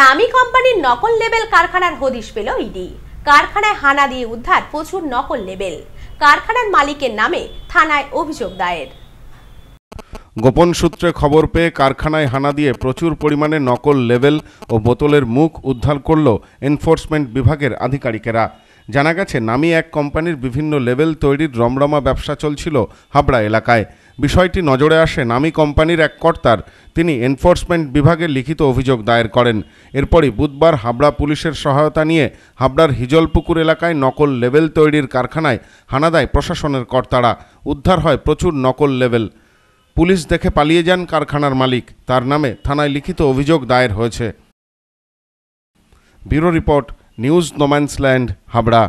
নামি কোম্পানির নকল লেবেল কারখানার হদিশ পেল ইডি কারখানায় হানা দিয়ে উদ্ধার প্রচুর নকল লেবেল কারখানার মালিকের নামে থানায় অভিযোগ দায়ের গোপন সূত্রে খবর পেয়ে কারখানায় হানা দিয়ে প্রচুর পরিমাণে নকল লেবেল ও বোতলের মুখ উদ্ধার করল এনফোর্সমেন্ট বিভাগের আধিকারিকেরা জানা গেছে নামি এক কোম্পানির বিভিন্ন লেভেল তৈরির রমরমা ব্যবসা চলছিল হাবড়া এলাকায় বিষয়টি নজরে আসে নামি কোম্পানির এক কর্তার তিনি এনফোর্সমেন্ট বিভাগে লিখিত অভিযোগ দায়ের করেন এরপরই বুধবার হাবড়া পুলিশের সহায়তা নিয়ে হাবড়ার হিজলপুকুর এলাকায় নকল লেভেল তৈরির কারখানায় হানা দেয় প্রশাসনের কর্তারা উদ্ধার হয় প্রচুর নকল লেভেল পুলিশ দেখে পালিয়ে যান কারখানার মালিক তার নামে থানায় লিখিত অভিযোগ দায়ের হয়েছে ব্যুরো রিপোর্ট न्यूज़ नोमैंसलैंड हबड़ा